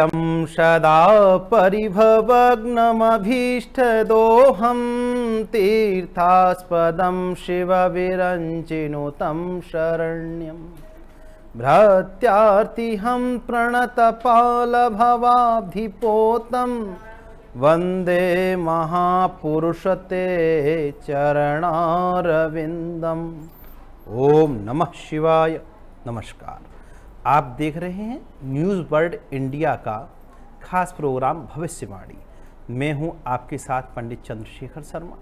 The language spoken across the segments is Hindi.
सदा परिभवग्नमभीष्ठदोऽहं तीर्थास्पदं शिवविरञ्चिनुतं शरण्यं भ्रत्यार्तिहं प्रणतपालभवाधिपोतं वन्दे महापुरुषते चरणारविन्दम् ॐ नमः शिवाय नमस्कारः आप देख रहे हैं न्यूज़ वर्ल्ड इंडिया का खास प्रोग्राम भविष्यवाणी मैं हूं आपके साथ पंडित चंद्रशेखर शर्मा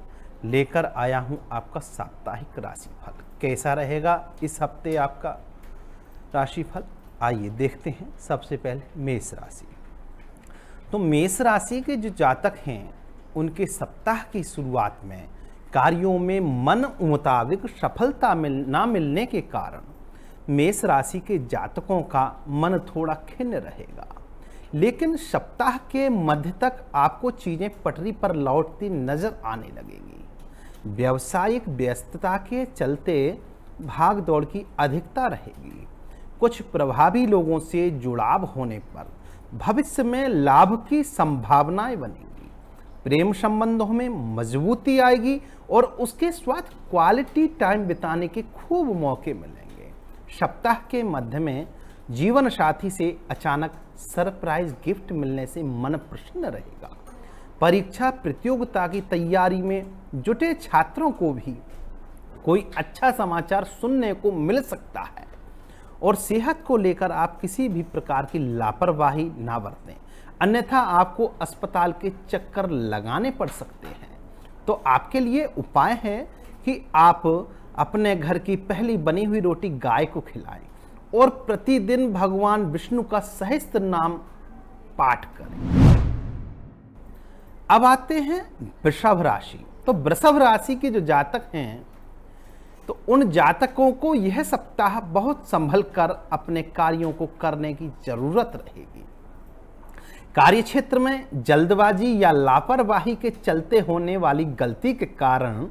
लेकर आया हूं आपका साप्ताहिक राशिफल कैसा रहेगा इस हफ्ते आपका राशिफल आइए देखते हैं सबसे पहले मेष राशि तो मेष राशि के जो जातक हैं उनके सप्ताह की शुरुआत में कार्यों में मन मुताबिक सफलता मिल ना मिलने के कारण मेष राशि के जातकों का मन थोड़ा खिन्न रहेगा लेकिन सप्ताह के मध्य तक आपको चीज़ें पटरी पर लौटती नजर आने लगेगी व्यावसायिक व्यस्तता के चलते भाग दौड़ की अधिकता रहेगी कुछ प्रभावी लोगों से जुड़ाव होने पर भविष्य में लाभ की संभावनाएं बनेगी प्रेम संबंधों में मजबूती आएगी और उसके साथ क्वालिटी टाइम बिताने के खूब मौके मिलेंगे सप्ताह के मध्य में जीवन साथी से अचानक सरप्राइज गिफ्ट मिलने से मन प्रसन्न रहेगा परीक्षा प्रतियोगिता की तैयारी में जुटे छात्रों को भी कोई अच्छा समाचार सुनने को मिल सकता है और सेहत को लेकर आप किसी भी प्रकार की लापरवाही ना बरतें अन्यथा आपको अस्पताल के चक्कर लगाने पड़ सकते हैं तो आपके लिए उपाय है कि आप अपने घर की पहली बनी हुई रोटी गाय को खिलाएं और प्रतिदिन भगवान विष्णु का सहस्त्र नाम पाठ करें अब आते हैं वृषभ राशि तो वृषभ राशि के जो जातक हैं तो उन जातकों को यह सप्ताह बहुत संभल कर अपने कार्यों को करने की जरूरत रहेगी कार्य क्षेत्र में जल्दबाजी या लापरवाही के चलते होने वाली गलती के कारण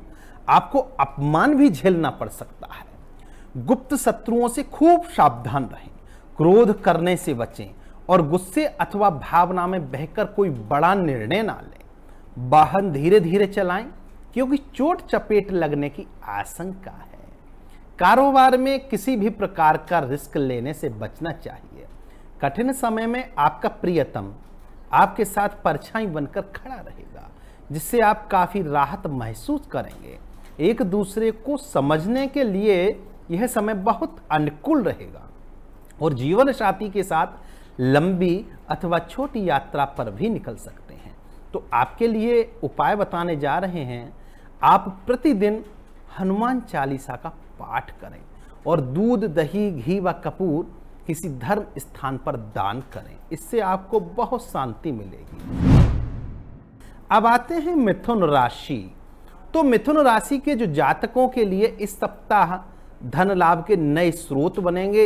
आपको अपमान भी झेलना पड़ सकता है गुप्त शत्रुओं से खूब सावधान रहें क्रोध करने से बचें और गुस्से अथवा भावना में बहकर कोई बड़ा निर्णय ना लें वाहन धीरे धीरे चलाएं क्योंकि चोट चपेट लगने की आशंका है कारोबार में किसी भी प्रकार का रिस्क लेने से बचना चाहिए कठिन समय में आपका प्रियतम आपके साथ परछाई बनकर खड़ा रहेगा जिससे आप काफ़ी राहत महसूस करेंगे एक दूसरे को समझने के लिए यह समय बहुत अनुकूल रहेगा और जीवन साथी के साथ लंबी अथवा छोटी यात्रा पर भी निकल सकते हैं तो आपके लिए उपाय बताने जा रहे हैं आप प्रतिदिन हनुमान चालीसा का पाठ करें और दूध दही घी व कपूर किसी धर्म स्थान पर दान करें इससे आपको बहुत शांति मिलेगी अब आते हैं मिथुन राशि तो मिथुन राशि के जो जातकों के लिए इस सप्ताह धन लाभ के नए स्रोत बनेंगे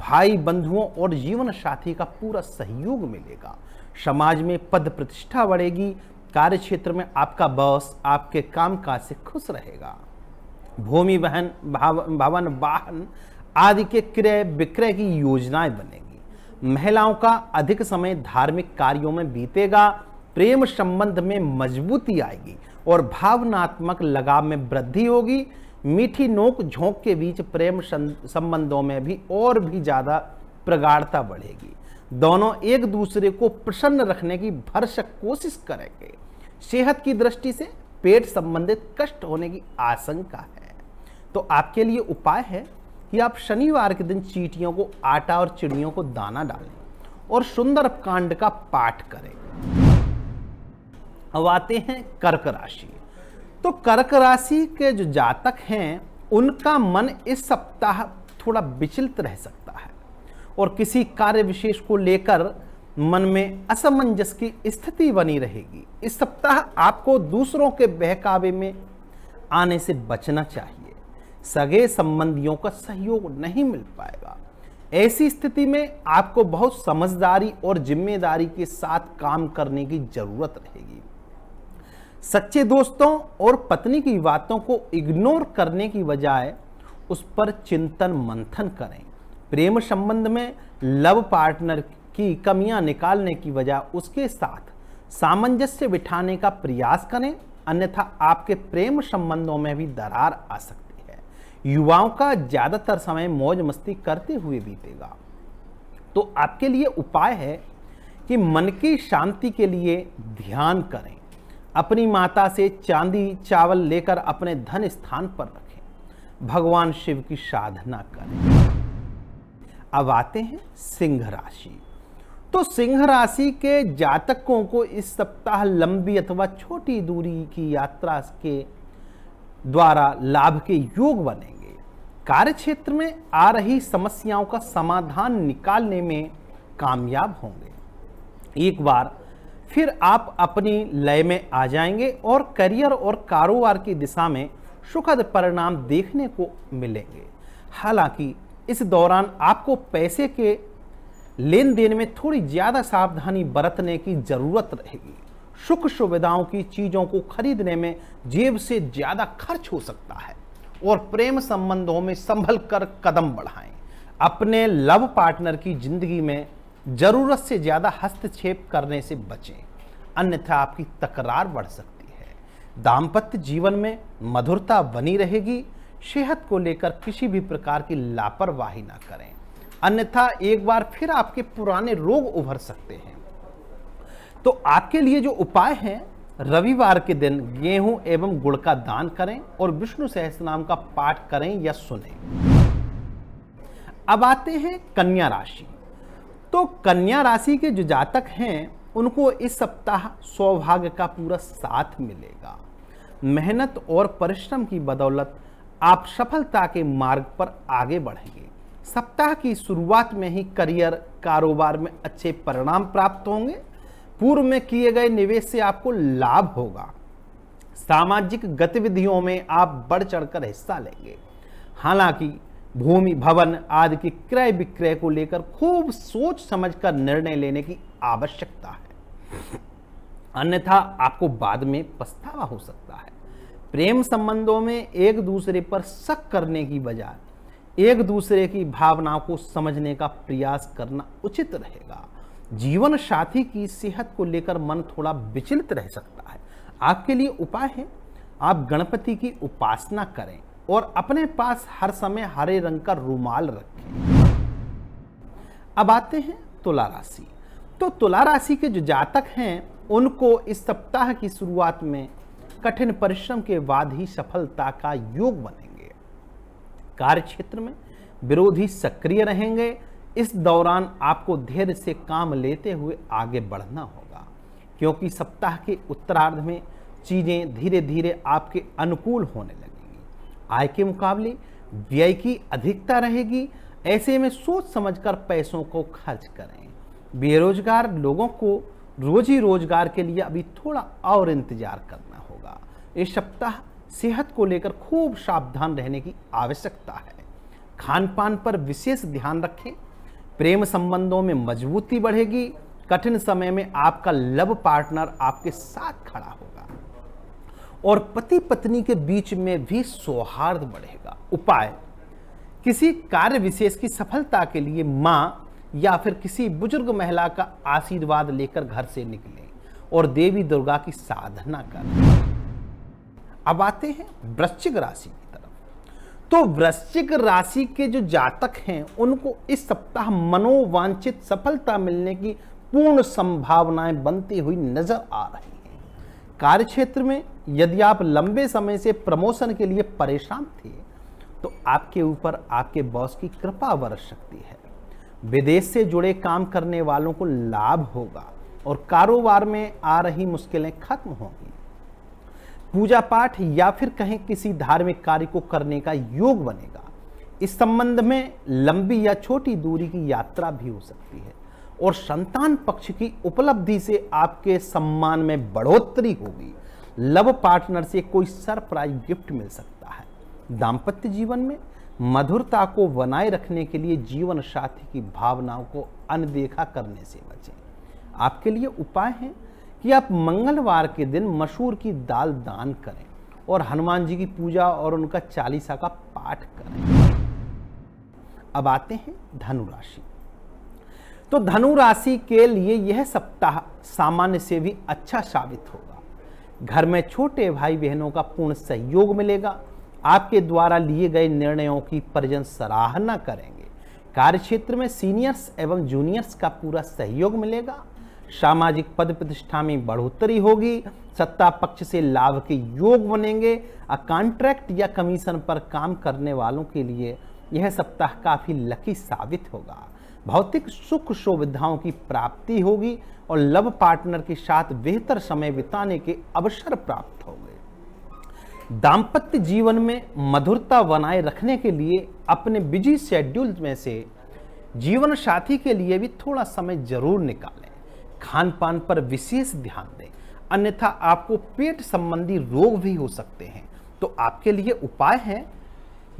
भाई बंधुओं और जीवन साथी का पूरा सहयोग मिलेगा समाज में पद प्रतिष्ठा बढ़ेगी कार्य क्षेत्र में आपका बॉस आपके काम काज से खुश रहेगा भूमि वहन भाव, भवन वाहन आदि के क्रय विक्रय की योजनाएं बनेगी महिलाओं का अधिक समय धार्मिक कार्यों में बीतेगा प्रेम संबंध में मजबूती आएगी और भावनात्मक लगाव में वृद्धि होगी मीठी नोक झोंक के बीच प्रेम संबंधों में भी और भी ज़्यादा प्रगाढ़ता बढ़ेगी दोनों एक दूसरे को प्रसन्न रखने की भरसक कोशिश करेंगे सेहत की दृष्टि से पेट संबंधित कष्ट होने की आशंका है तो आपके लिए उपाय है कि आप शनिवार के दिन चीटियों को आटा और चिड़ियों को दाना डालें और सुंदर कांड का पाठ करें अब आते हैं कर्क राशि तो कर्क राशि के जो जातक हैं उनका मन इस सप्ताह थोड़ा विचलित रह सकता है और किसी कार्य विशेष को लेकर मन में असमंजस की स्थिति बनी रहेगी इस सप्ताह आपको दूसरों के बहकावे में आने से बचना चाहिए सगे संबंधियों का सहयोग नहीं मिल पाएगा ऐसी स्थिति में आपको बहुत समझदारी और जिम्मेदारी के साथ काम करने की जरूरत रहेगी सच्चे दोस्तों और पत्नी की बातों को इग्नोर करने की बजाय उस पर चिंतन मंथन करें प्रेम संबंध में लव पार्टनर की कमियां निकालने की बजाय उसके साथ सामंजस्य बिठाने का प्रयास करें अन्यथा आपके प्रेम संबंधों में भी दरार आ सकती है युवाओं का ज़्यादातर समय मौज मस्ती करते हुए बीतेगा तो आपके लिए उपाय है कि मन की शांति के लिए ध्यान करें अपनी माता से चांदी चावल लेकर अपने धन स्थान पर रखें भगवान शिव की साधना करें अब आते हैं सिंह राशि तो सिंह राशि के जातकों को इस सप्ताह लंबी अथवा छोटी दूरी की यात्रा के द्वारा लाभ के योग बनेंगे कार्य क्षेत्र में आ रही समस्याओं का समाधान निकालने में कामयाब होंगे एक बार फिर आप अपनी लय में आ जाएंगे और करियर और कारोबार की दिशा में सुखद परिणाम देखने को मिलेंगे हालांकि इस दौरान आपको पैसे के लेन देन में थोड़ी ज़्यादा सावधानी बरतने की ज़रूरत रहेगी सुख सुविधाओं की चीज़ों को खरीदने में जेब से ज़्यादा खर्च हो सकता है और प्रेम संबंधों में संभल कर कदम बढ़ाएं अपने लव पार्टनर की जिंदगी में ज़रूरत से ज़्यादा हस्तक्षेप करने से बचें अन्यथा आपकी तकरार बढ़ सकती है दाम्पत्य जीवन में मधुरता बनी रहेगी सेहत को लेकर किसी भी प्रकार की लापरवाही ना करें अन्यथा एक बार फिर आपके पुराने रोग उभर सकते हैं तो आपके लिए जो उपाय हैं रविवार के दिन गेहूं एवं गुड़ का दान करें और विष्णु सहस्त्र नाम का पाठ करें या सुने अब आते हैं कन्या राशि तो कन्या राशि के जो जातक हैं उनको इस सप्ताह सौभाग्य का पूरा साथ मिलेगा मेहनत और परिश्रम की बदौलत आप सफलता के मार्ग पर आगे बढ़ेंगे सप्ताह की शुरुआत में ही करियर कारोबार में अच्छे परिणाम प्राप्त होंगे पूर्व में किए गए निवेश से आपको लाभ होगा सामाजिक गतिविधियों में आप बढ़ चढ़कर हिस्सा लेंगे हालांकि भूमि भवन आदि के क्रय विक्रय को लेकर खूब सोच समझकर निर्णय लेने की आवश्यकता है अन्यथा आपको बाद में पछतावा हो सकता है प्रेम संबंधों में एक दूसरे पर शक करने की बजाय एक दूसरे की भावनाओं को समझने का प्रयास करना उचित रहेगा जीवन साथी की सेहत को लेकर मन थोड़ा विचलित रह सकता है आपके लिए उपाय है आप गणपति की उपासना करें और अपने पास हर समय हरे रंग का रूमाल रखें अब आते हैं तुला राशि तो तुला राशि के जो जातक हैं उनको इस सप्ताह की शुरुआत में कठिन परिश्रम के बाद ही सफलता का योग बनेंगे कार्य क्षेत्र में विरोधी सक्रिय रहेंगे इस दौरान आपको धैर्य से काम लेते हुए आगे बढ़ना होगा क्योंकि सप्ताह के उत्तरार्ध में चीज़ें धीरे धीरे आपके अनुकूल होने लगे आय के मुकाबले व्यय की अधिकता रहेगी ऐसे में सोच समझकर पैसों को खर्च करें बेरोजगार लोगों को रोजी रोजगार के लिए अभी थोड़ा और इंतजार करना होगा इस सप्ताह सेहत को लेकर खूब सावधान रहने की आवश्यकता है खान पान पर विशेष ध्यान रखें प्रेम संबंधों में मजबूती बढ़ेगी कठिन समय में आपका लव पार्टनर आपके साथ खड़ा हो और पति पत्नी के बीच में भी सौहार्द बढ़ेगा उपाय किसी कार्य विशेष की सफलता के लिए माँ या फिर किसी बुजुर्ग महिला का आशीर्वाद लेकर घर से निकलें और देवी दुर्गा की साधना करें अब आते हैं वृश्चिक राशि की तरफ तो वृश्चिक राशि के जो जातक हैं उनको इस सप्ताह मनोवांछित सफलता मिलने की पूर्ण संभावनाएं बनती हुई नजर आ रही कार्य क्षेत्र में यदि आप लंबे समय से प्रमोशन के लिए परेशान थे तो आपके ऊपर आपके बॉस की कृपा बरस सकती है विदेश से जुड़े काम करने वालों को लाभ होगा और कारोबार में आ रही मुश्किलें खत्म होंगी पूजा पाठ या फिर कहीं किसी धार्मिक कार्य को करने का योग बनेगा इस संबंध में लंबी या छोटी दूरी की यात्रा भी हो सकती है और संतान पक्ष की उपलब्धि से आपके सम्मान में बढ़ोतरी होगी लव पार्टनर से कोई सरप्राइज गिफ्ट मिल सकता है दाम्पत्य जीवन में मधुरता को बनाए रखने के लिए जीवन साथी की भावनाओं को अनदेखा करने से बचें आपके लिए उपाय हैं कि आप मंगलवार के दिन मसूर की दाल दान करें और हनुमान जी की पूजा और उनका चालीसा का पाठ करें अब आते हैं धनुराशि तो धनु राशि के लिए यह सप्ताह सामान्य से भी अच्छा साबित होगा घर में छोटे भाई बहनों का पूर्ण सहयोग मिलेगा आपके द्वारा लिए गए निर्णयों की परिजन सराहना करेंगे कार्य क्षेत्र में सीनियर्स एवं जूनियर्स का पूरा सहयोग मिलेगा सामाजिक पद प्रतिष्ठा में बढ़ोतरी होगी सत्ता पक्ष से लाभ के योग बनेंगे और कॉन्ट्रैक्ट या कमीशन पर काम करने वालों के लिए यह सप्ताह काफ़ी लकी साबित होगा भौतिक सुख सुविधाओं की प्राप्ति होगी और लव पार्टनर के साथ बेहतर समय बिताने के अवसर प्राप्त होंगे दाम्पत्य जीवन में मधुरता बनाए रखने के लिए अपने बिजी शेड्यूल में से जीवन साथी के लिए भी थोड़ा समय जरूर निकालें खान पान पर विशेष ध्यान दें अन्यथा आपको पेट संबंधी रोग भी हो सकते हैं तो आपके लिए उपाय है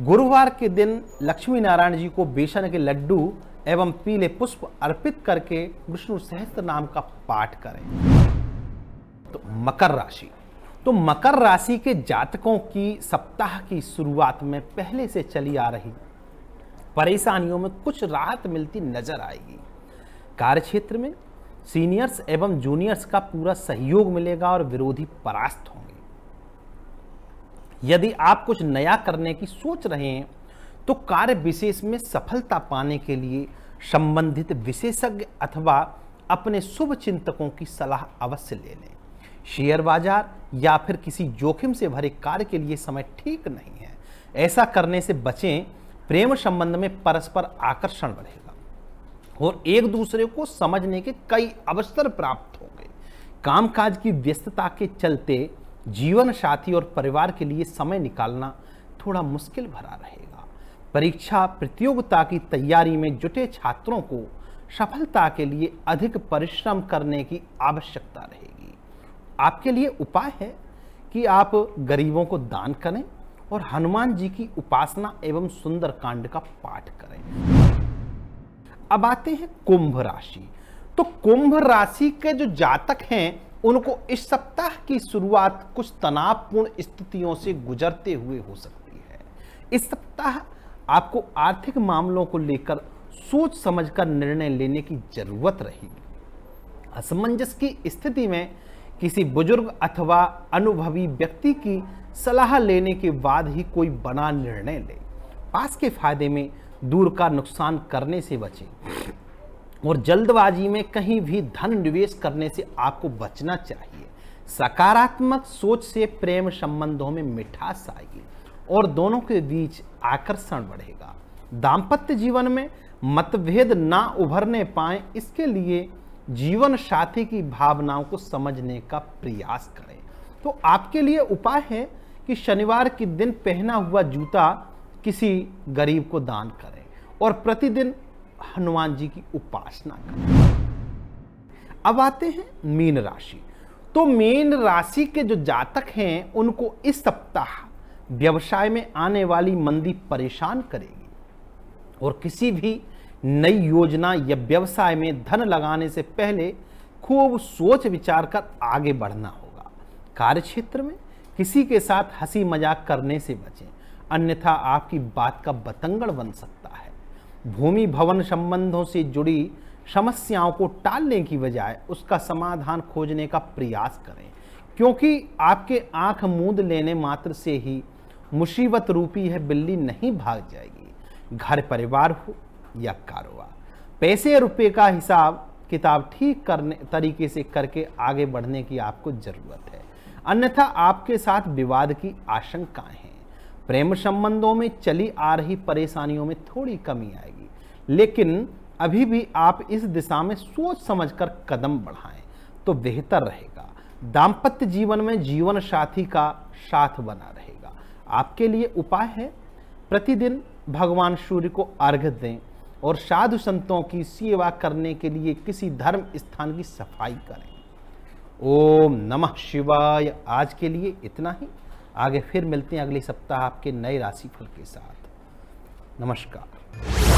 गुरुवार के दिन लक्ष्मी नारायण जी को बेसन के लड्डू एवं पीले पुष्प अर्पित करके विष्णु सहस्त्र नाम का पाठ करें तो मकर राशि तो मकर राशि के जातकों की सप्ताह की शुरुआत में पहले से चली आ रही परेशानियों में कुछ राहत मिलती नजर आएगी कार्य क्षेत्र में सीनियर्स एवं जूनियर्स का पूरा सहयोग मिलेगा और विरोधी परास्त होंगे यदि आप कुछ नया करने की सोच रहे हैं तो कार्य विशेष में सफलता पाने के लिए संबंधित विशेषज्ञ अथवा अपने शुभ चिंतकों की सलाह अवश्य ले लें शेयर बाजार या फिर किसी जोखिम से भरे कार्य के लिए समय ठीक नहीं है ऐसा करने से बचें प्रेम संबंध में परस्पर आकर्षण बढ़ेगा और एक दूसरे को समझने के कई अवसर प्राप्त होंगे कामकाज की व्यस्तता के चलते जीवन साथी और परिवार के लिए समय निकालना थोड़ा मुश्किल भरा रहेगा परीक्षा प्रतियोगिता की तैयारी में जुटे छात्रों को सफलता के लिए अधिक परिश्रम करने की आवश्यकता रहेगी आपके लिए उपाय है कि आप गरीबों को दान करें और हनुमान जी की उपासना एवं सुंदर कांड का पाठ करें अब आते हैं कुंभ राशि तो कुंभ राशि के जो जातक हैं उनको इस सप्ताह की शुरुआत कुछ तनावपूर्ण स्थितियों से गुजरते हुए हो सकती है इस सप्ताह आपको आर्थिक मामलों को लेकर सोच समझकर निर्णय लेने की जरूरत रहेगी असमंजस की स्थिति में किसी बुजुर्ग अथवा अनुभवी व्यक्ति की सलाह लेने के बाद ही कोई बना निर्णय ले पास के फायदे में दूर का नुकसान करने से बचे और जल्दबाजी में कहीं भी धन निवेश करने से आपको बचना चाहिए सकारात्मक सोच से प्रेम संबंधों में मिठास आएगी और दोनों के बीच आकर्षण बढ़ेगा दाम्पत्य जीवन में मतभेद ना उभरने पाए इसके लिए जीवन साथी की भावनाओं को समझने का प्रयास करें तो आपके लिए उपाय है कि शनिवार के दिन पहना हुआ जूता किसी गरीब को दान करें और प्रतिदिन हनुमान जी की उपासना करें अब आते हैं मीन राशि तो मीन राशि के जो जातक हैं उनको इस सप्ताह व्यवसाय में आने वाली मंदी परेशान करेगी और किसी भी नई योजना या व्यवसाय में धन लगाने से पहले खूब सोच विचार कर आगे बढ़ना होगा कार्य क्षेत्र में किसी के साथ हंसी मजाक करने से बचें अन्यथा आपकी बात का बतंगड़ बन सकता है भूमि भवन संबंधों से जुड़ी समस्याओं को टालने की बजाय उसका समाधान खोजने का प्रयास करें क्योंकि आपके आंख मूंद लेने मात्र से ही मुसीबत रूपी है बिल्ली नहीं भाग जाएगी घर परिवार हो या कारोबार पैसे रुपए का हिसाब किताब ठीक करने तरीके से करके आगे बढ़ने की आपको ज़रूरत है अन्यथा आपके साथ विवाद की आशंकाएं हैं प्रेम संबंधों में चली आ रही परेशानियों में थोड़ी कमी आएगी लेकिन अभी भी आप इस दिशा में सोच समझकर कदम बढ़ाएं तो बेहतर रहेगा दाम्पत्य जीवन में जीवन साथी का साथ बना रहे आपके लिए उपाय है प्रतिदिन भगवान सूर्य को अर्घ दें और साधु संतों की सेवा करने के लिए किसी धर्म स्थान की सफाई करें ओम नमः शिवाय आज के लिए इतना ही आगे फिर मिलते हैं अगले सप्ताह आपके नए राशिफल के साथ नमस्कार